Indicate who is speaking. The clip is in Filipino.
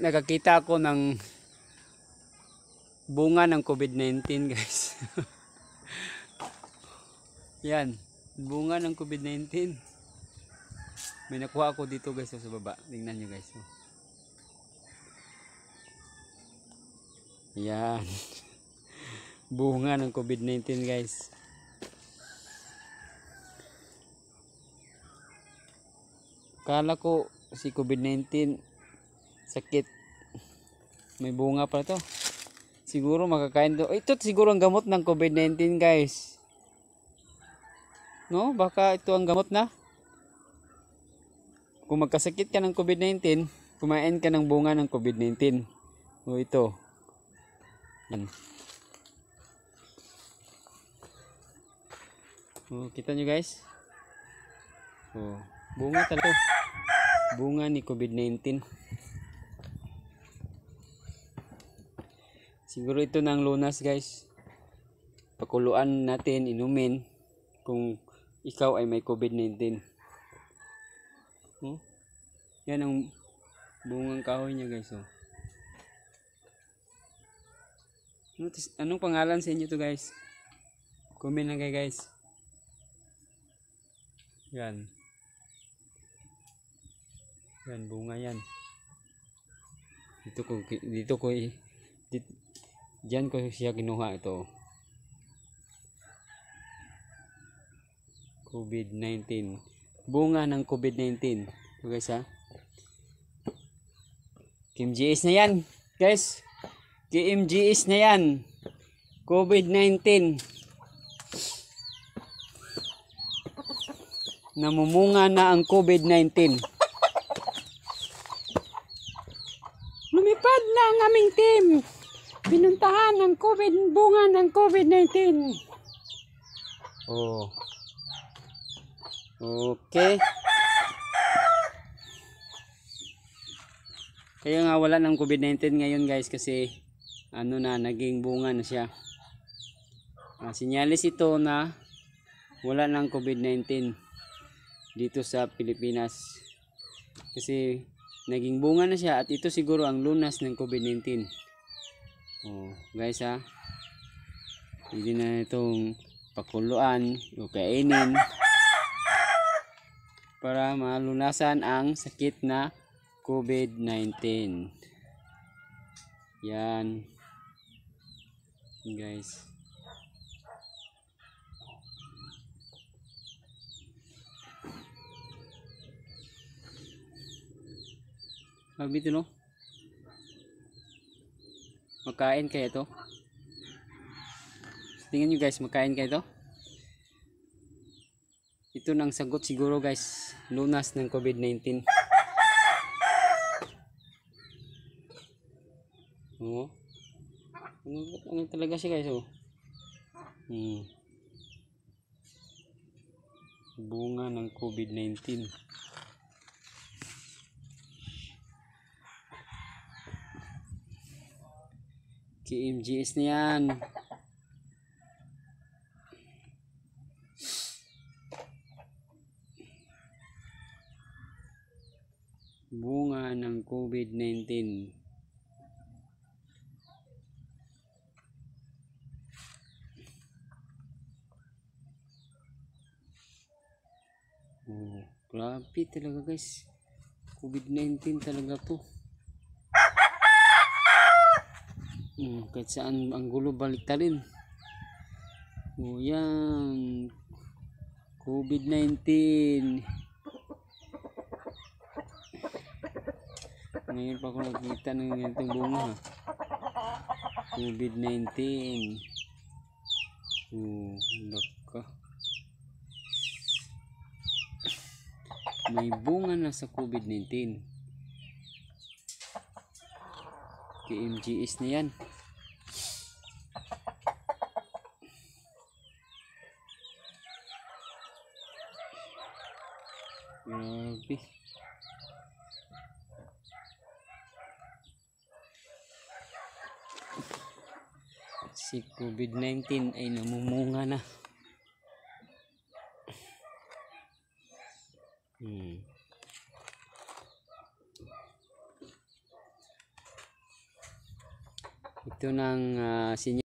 Speaker 1: nakakita ako ng bunga ng COVID-19 guys yan bunga ng COVID-19 may nakuha ako dito guys sa baba tingnan nyo guys oh. yan bunga ng COVID-19 guys kala ko si COVID-19 sakit may bunga pa to siguro makakain to ito siguro ang gamot ng COVID-19 guys no baka ito ang gamot na kung magkasakit ka ng COVID-19 kumain ka ng bunga ng COVID-19 o ito yan Oh, kita nyo guys Oh, bunga talaga bunga ni COVID-19 Siguro ito ng lunas guys. Pakuluan natin, inumin kung ikaw ay may COVID-19. Hmm? Yan ang bungang kahoy niya guys. Oh. Ano anong pangalan sa inyo to guys? Comment lang kayo guys. Yan. Yan bunga yan. Dito ko dito ko dito, Diyan ko siya kinuha ito. COVID-19. Bunga ng COVID-19. So guys ha. KMGS na yan. Guys. KMGS na yan. COVID-19. Namumunga na ang COVID-19. Lumipad na ang aming team binuntahan ng COVID, bunga ng COVID-19. Oh. Okay. Kaya nga wala ng COVID-19 ngayon guys kasi ano na, naging bunga na siya. Ah, sinyalis ito na wala ng COVID-19 dito sa Pilipinas. Kasi naging bunga na siya at ito siguro ang lunas ng COVID-19 oh, guys ha ah. hindi na itong pakuluan o kainin para malunasan ang sakit na COVID-19 yan guys Habis itu loh Makain kaya ito. Tingnan nyo guys, makain kaya ito. Ito nang sagot siguro guys, lunas ng COVID-19. Oo. Ano, ano talaga siya guys oh. Hmm. Bunga ng COVID-19. KMGS na yan. Bunga ng COVID-19. Oh, grabe talaga guys. COVID-19 talaga to. Hmm, kahit saan ang gulo balik ta rin. O yan. COVID-19. Ngayon pa ako nakita ng ganitong bunga. COVID-19. Oh, baka. May bunga na sa COVID-19. KMGS na yan grabe si COVID-19 ay namumunga na ito ng uh, sinya